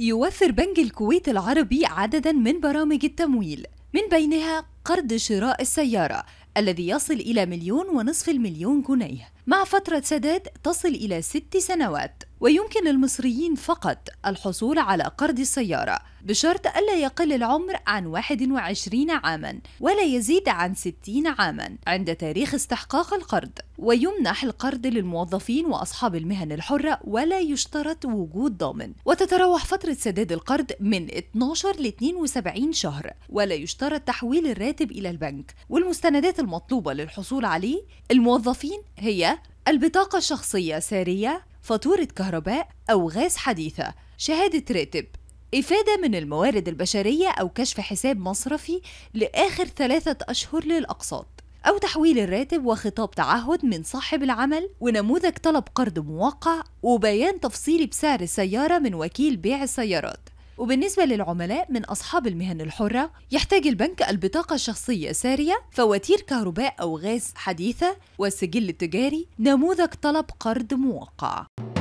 يوفر بنك الكويت العربي عددا من برامج التمويل من بينها قرض شراء السيارة الذي يصل إلى مليون ونصف المليون جنيه مع فترة سداد تصل إلى ست سنوات ويمكن للمصريين فقط الحصول على قرض السيارة بشرط ألا يقل العمر عن 21 عاما ولا يزيد عن 60 عاما عند تاريخ استحقاق القرض ويمنح القرض للموظفين وأصحاب المهن الحرة ولا يشترط وجود ضامن وتتراوح فترة سداد القرض من 12 ل 72 شهر ولا يشترط تحويل الراتب إلى البنك والمستندات المطلوبة للحصول عليه الموظفين هي البطاقة الشخصية سارية فاتورة كهرباء أو غاز حديثة شهادة راتب إفادة من الموارد البشرية أو كشف حساب مصرفي لآخر ثلاثة أشهر للأقساط أو تحويل الراتب وخطاب تعهد من صاحب العمل ونموذج طلب قرض موقع وبيان تفصيلي بسعر السيارة من وكيل بيع السيارات وبالنسبة للعملاء من أصحاب المهن الحرة يحتاج البنك البطاقة الشخصية سارية فواتير كهرباء أو غاز حديثة والسجل التجاري نموذج طلب قرض موقع